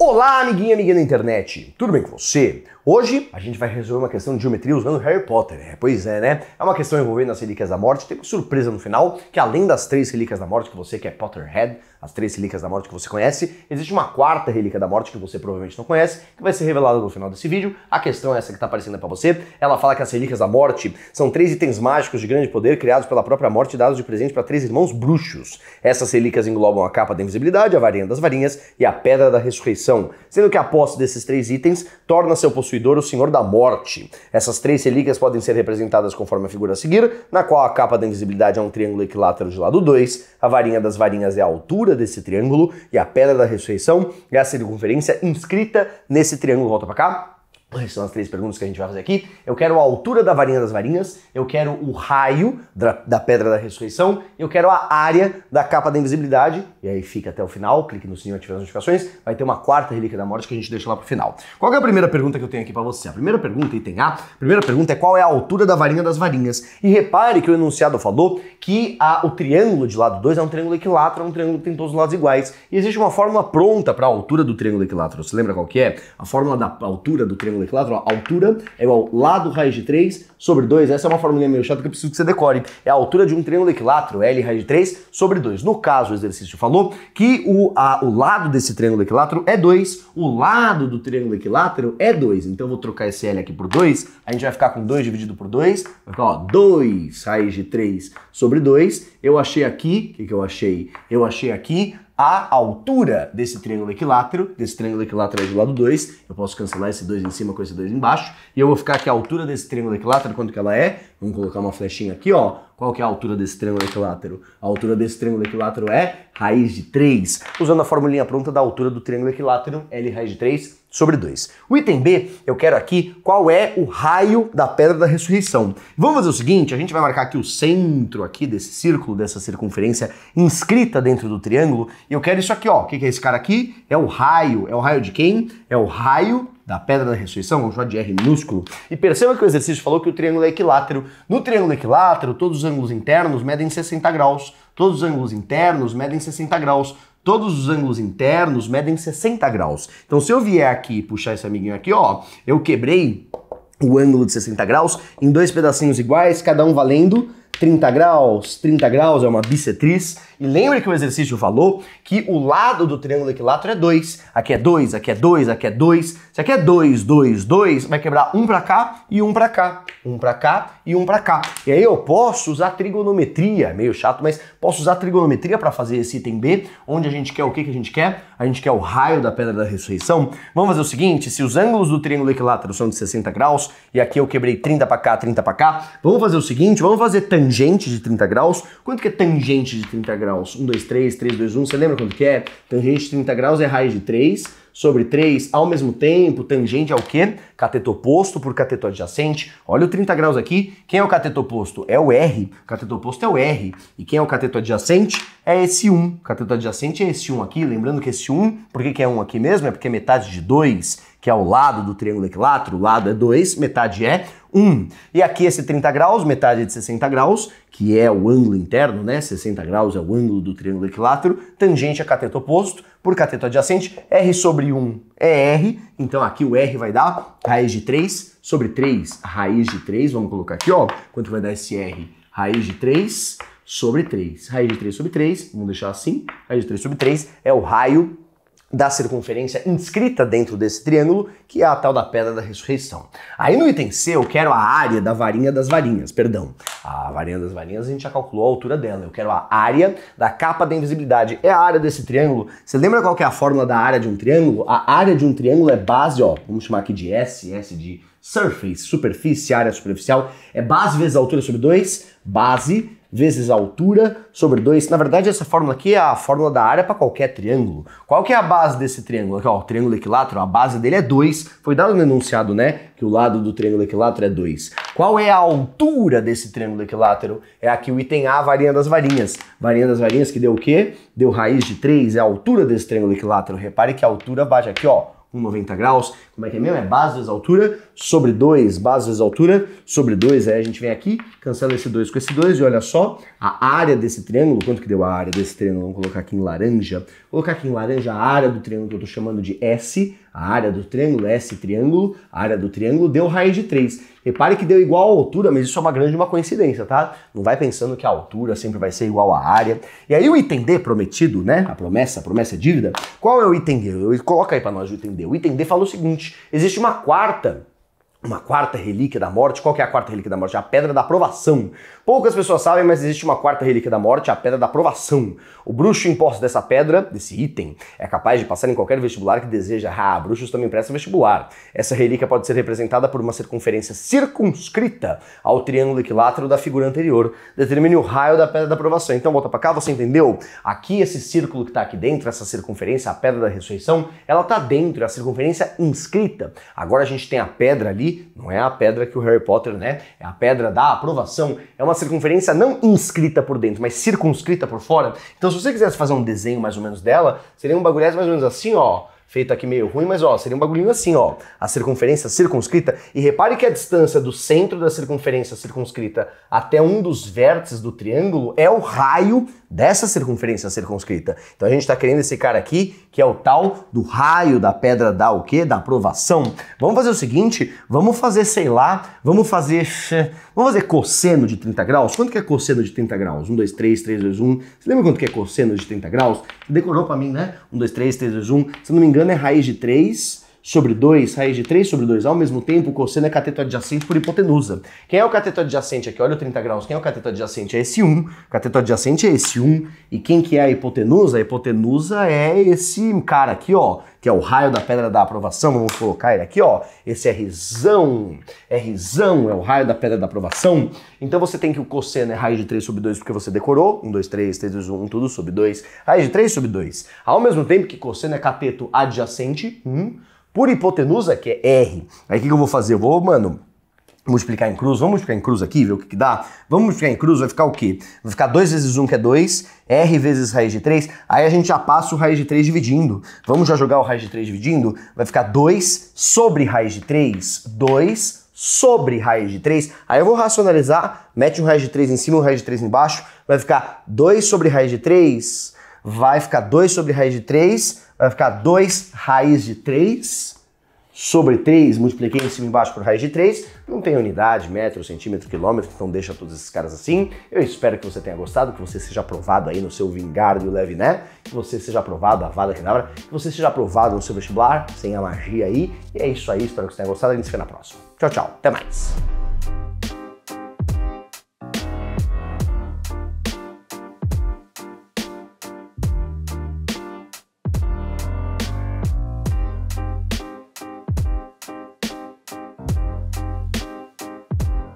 Olá, amiguinha, amiguinha da internet. Tudo bem com você? Hoje a gente vai resolver uma questão de geometria usando Harry Potter. É, pois é, né? É uma questão envolvendo as Relíquias da Morte. Tem uma surpresa no final, que além das três Relíquias da Morte, que você que é Potterhead, as três Relíquias da Morte que você conhece, existe uma quarta Relíquia da Morte que você provavelmente não conhece, que vai ser revelada no final desse vídeo. A questão é essa que está aparecendo para você. Ela fala que as Relíquias da Morte são três itens mágicos de grande poder criados pela própria morte e dados de presente para três irmãos bruxos. Essas relíquias englobam a capa da invisibilidade, a varinha das varinhas e a pedra da ressurreição, sendo que a posse desses três itens torna seu possuidor o Senhor da Morte. Essas três relíquias podem ser representadas conforme a figura a seguir, na qual a capa da invisibilidade é um triângulo equilátero de lado 2, a varinha das varinhas é a altura desse triângulo e a pedra da ressurreição é a circunferência inscrita nesse triângulo. Volta para cá. Essas são as três perguntas que a gente vai fazer aqui. Eu quero a altura da varinha das varinhas, eu quero o raio da, da, pedra da ressurreição, eu quero a área da capa da invisibilidade. E aí fica até o final, clique no sininho, ative as notificações. Vai ter uma quarta relíquia da morte que a gente deixa lá pro final. Qual é a primeira pergunta que eu tenho aqui para você? A primeira pergunta, item A, a primeira pergunta é qual é a altura da varinha das varinhas. E repare que o enunciado falou que a, o triângulo de lado 2 é um triângulo equilátero, é um triângulo que tem todos os lados iguais. E existe uma fórmula pronta para a altura do triângulo equilátero. Você lembra qual que é? A fórmula da altura do triângulo Euler, que lá, altura é igual lado raiz de 3 sobre 2. Essa é uma formulinha meio chata que eu preciso que você decore. É a altura de um triângulo equilátero, L raiz de 3 sobre 2. No caso, o exercício falou que o, a, o lado desse triângulo equilátero é 2, o lado do triângulo equilátero é 2. Então eu vou trocar esse L aqui por 2, a gente vai ficar com 2 dividido por 2, vai ficar, 2 raiz de 3 sobre 2. Eu achei aqui, o que, que eu achei? Eu achei aqui a altura desse triângulo equilátero, desse triângulo equilátero é do lado 2, eu posso cancelar esse 2 em cima com esse 2 embaixo, e eu vou ficar aqui a altura desse triângulo equilátero, quanto que ela é? Vamos colocar uma flechinha aqui, ó. Qual que é a altura desse triângulo equilátero? A altura desse triângulo equilátero é raiz de 3. Usando a formulinha pronta da altura do triângulo equilátero, L raiz de 3, sobre 2. O item B, eu quero aqui qual é o raio da pedra da ressurreição. Vamos fazer o seguinte, a gente vai marcar aqui o centro aqui desse círculo, dessa circunferência inscrita dentro do triângulo, e eu quero isso aqui, ó. O que, é esse cara aqui? É o raio. É o raio de quem? É o raio da pedra da ressurreição, vamos é chamar de R minúsculo. E perceba que o exercício falou que o triângulo é equilátero. No triângulo equilátero, todos os ângulos internos medem 60 graus. Todos os ângulos internos medem 60 graus. Todos os ângulos internos medem 60 graus. Então se eu vier aqui e puxar esse amiguinho aqui, ó, eu quebrei o ângulo de 60 graus em dois pedacinhos iguais, cada um valendo 30 graus, 30 graus é uma bissetriz. E lembra que o exercício falou que o lado do triângulo equilátero é 2. Aqui é 2, aqui é 2, aqui é 2. Se aqui é 2, 2, 2, vai quebrar um para cá e um para cá. Um para cá e um para cá. E aí eu posso usar trigonometria, é meio chato, mas posso usar trigonometria para fazer esse item B, onde a gente quer o que, que a gente quer? A gente quer o raio da pedra da ressurreição. Vamos fazer o seguinte, se os ângulos do triângulo equilátero são de 60 graus, e aqui eu quebrei 30 para cá, 30 para cá, vamos fazer o seguinte, vamos fazer tangente tangente de 30 graus. Quanto que é tangente de 30 graus? 1, 2, 3, 3, 2, 1. Você lembra quanto que é? Tangente de 30 graus é raiz de 3 sobre 3 ao mesmo tempo. Tangente é o quê? Cateto oposto por cateto adjacente. Olha o 30 graus aqui. Quem é o cateto oposto? É o R. Cateto oposto é o R. E quem é o cateto adjacente? É esse 1. Cateto adjacente é esse 1 aqui. Lembrando que esse 1, por que é 1 aqui mesmo? É porque é metade de 2 que é o lado do triângulo equilátero, o lado é 2, metade é 1. Um. E aqui esse 30 graus, metade de 60 graus, que é o ângulo interno, né? 60 graus é o ângulo do triângulo equilátero, tangente a cateto oposto, por cateto adjacente, R sobre 1 é R, então aqui o R vai dar raiz de 3 sobre 3, raiz de 3, vamos colocar aqui, ó, quanto vai dar esse R? Raiz de 3 sobre 3. Raiz de 3 sobre 3, vamos deixar assim, raiz de 3 sobre 3 é o raio da circunferência inscrita dentro desse triângulo, que é a tal da pedra da ressurreição. Aí no item C eu quero a área da varinha das varinhas, perdão. A varinha das varinhas a gente já calculou a altura dela. Eu quero a área da capa da invisibilidade. É a área desse triângulo. Você lembra qual que é a fórmula da área de um triângulo? A área de um triângulo é base, ó, vamos chamar aqui de S, S de surface, superfície, área superficial, é base vezes a altura sobre 2, base vezes a altura sobre 2. Na verdade, essa fórmula aqui é a fórmula da área para qualquer triângulo. Qual que é a base desse triângulo? Aqui, ó, o triângulo equilátero, a base dele é 2. Foi dado no enunciado, né? Que o lado do triângulo equilátero é 2. Qual é a altura desse triângulo equilátero? É aqui o item A, varinha das varinhas. Varinha das varinhas que deu o quê? Deu raiz de 3, é a altura desse triângulo equilátero. Repare que a altura bate aqui, ó, 90 graus. Como é que é mesmo? É base vezes altura sobre 2, base vezes altura sobre 2. Aí a gente vem aqui, cancela esse 2 com esse 2 e olha só a área desse triângulo. Quanto que deu a área desse triângulo? Vamos colocar aqui em laranja. Vou colocar aqui em laranja a área do triângulo que eu estou chamando de S. A área do triângulo, S triângulo, a área do triângulo deu raiz de 3. Repare que deu igual a altura, mas isso é uma grande uma coincidência, tá? Não vai pensando que a altura sempre vai ser igual à área. E aí o item D prometido, né? A promessa, a promessa é dívida. Qual é o item D? Coloca aí para nós o item D. O item D fala o seguinte, existe uma quarta uma quarta relíquia da morte. Qual que é a quarta relíquia da morte? A pedra da aprovação. Poucas pessoas sabem, mas existe uma quarta relíquia da morte, a pedra da aprovação. O bruxo em posse dessa pedra, desse item, é capaz de passar em qualquer vestibular que deseja. Ah, bruxos também prestam vestibular. Essa relíquia pode ser representada por uma circunferência circunscrita ao triângulo equilátero da figura anterior. Determine o raio da pedra da aprovação. Então volta para cá, você entendeu? Aqui esse círculo que está aqui dentro, essa circunferência, a pedra da ressurreição, ela está dentro, é a circunferência inscrita. Agora a gente tem a pedra ali não é a pedra que o Harry Potter, né? É a pedra da aprovação. É uma circunferência não inscrita por dentro, mas circunscrita por fora. Então, se você quisesse fazer um desenho mais ou menos dela, seria um bagulho mais ou menos assim, ó feito aqui meio ruim, mas ó, seria um bagulhinho assim, ó. A circunferência circunscrita, e repare que a distância do centro da circunferência circunscrita até um dos vértices do triângulo é o raio dessa circunferência circunscrita. Então a gente tá querendo esse cara aqui, que é o tal do raio da pedra da o quê? Da aprovação. Vamos fazer o seguinte, vamos fazer, sei lá, vamos fazer, vamos fazer cosseno de 30 graus. Quanto que é cosseno de 30 graus? 1, 2, 3, 3, 2, 1. Você lembra quanto que é cosseno de 30 graus? Você decorou para mim, né? 1, 2, 3, 3, 2, 1. Se não me engano, engano, é raiz de 3 sobre 2, raiz de 3 sobre 2 ao mesmo tempo, cosseno é cateto adjacente por hipotenusa. Quem é o cateto adjacente aqui? Olha o 30 graus. Quem é o cateto adjacente? É esse 1. Um. Cateto adjacente é esse 1. E quem que é a hipotenusa? A hipotenusa é esse cara aqui, ó, que é o raio da pedra da aprovação. Vamos colocar ele aqui, ó. Esse Rzão. Rzão é o raio da pedra da aprovação. Então você tem que o cosseno é raiz de 3 sobre 2 porque você decorou. 1, 2, 3, 3, 2, 1, tudo sobre 2. Raiz de 3 sobre 2. Ao mesmo tempo que cosseno é cateto adjacente, 1. Um, por hipotenusa, que é R. Aí o que, que eu vou fazer? Eu vou, mano, multiplicar em cruz, vamos multiplicar em cruz aqui, ver o que, que, dá. Vamos multiplicar em cruz, vai ficar o quê? Vai ficar 2 vezes 1, um, que é 2, r vezes raiz de 3, aí a gente já passa o raiz de 3 dividindo. Vamos já jogar o raiz de 3 dividindo? Vai ficar 2 sobre raiz de 3, 2 sobre raiz de 3. Aí eu vou racionalizar, mete um raiz de 3 em cima e um raiz de 3 embaixo, vai ficar 2 sobre raiz de 3, vai ficar 2 sobre raiz de 3, vai ficar 2 raiz de 3 sobre 3, multipliquei em cima e embaixo por raiz de 3. Não tem unidade, metro, centímetro, quilômetro, então deixa todos esses caras assim. Eu espero que você tenha gostado, que você seja aprovado aí no seu Vingardo e o Leve Né, que você seja aprovado, a Vada Kedavra, que você seja aprovado no seu vestibular, sem a magia aí. E é isso aí, espero que você tenha gostado, a gente se vê na próxima. Tchau, tchau, até mais.